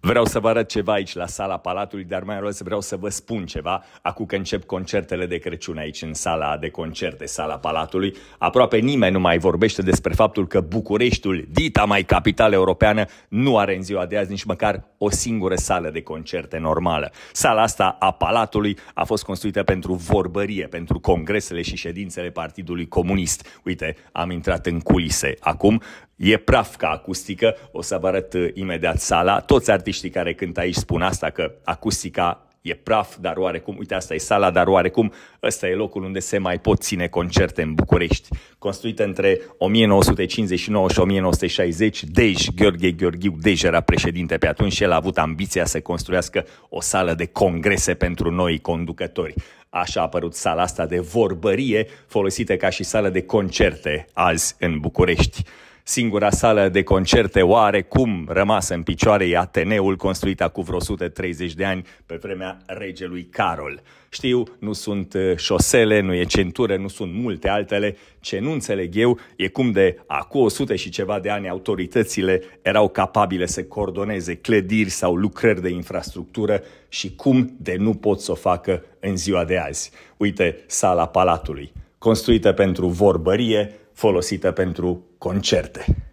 Vreau să vă arăt ceva aici la sala Palatului, dar mai ales vreau să vă spun ceva acum că încep concertele de Crăciun aici în sala de concerte, sala Palatului. Aproape nimeni nu mai vorbește despre faptul că Bucureștiul, dita mai capitală europeană, nu are în ziua de azi nici măcar o singură sală de concerte normală. Sala asta a Palatului a fost construită pentru vorbărie, pentru congresele și ședințele Partidului Comunist. Uite, am intrat în culise acum. E praf ca acustică, o să vă arăt uh, imediat sala. Toți artiștii care cânt aici spun asta, că acustica e praf, dar oarecum, uite asta e sala, dar oarecum ăsta e locul unde se mai pot ține concerte în București. Construită între 1959 și 1960, Dej, Gheorghe Gheorghiu Dej era președinte pe atunci și el a avut ambiția să construiască o sală de congrese pentru noi conducători. Așa a apărut sala asta de vorbărie, folosită ca și sală de concerte azi în București. Singura sală de concerte cum rămasă în picioare e Ateneul, construit acum vreo 130 de ani pe vremea regelui Carol. Știu, nu sunt uh, șosele, nu e centură, nu sunt multe altele. Ce nu înțeleg eu e cum de acum 100 și ceva de ani autoritățile erau capabile să coordoneze clădiri sau lucrări de infrastructură și cum de nu pot să o facă în ziua de azi. Uite, sala Palatului construită pentru vorbărie, folosită pentru concerte.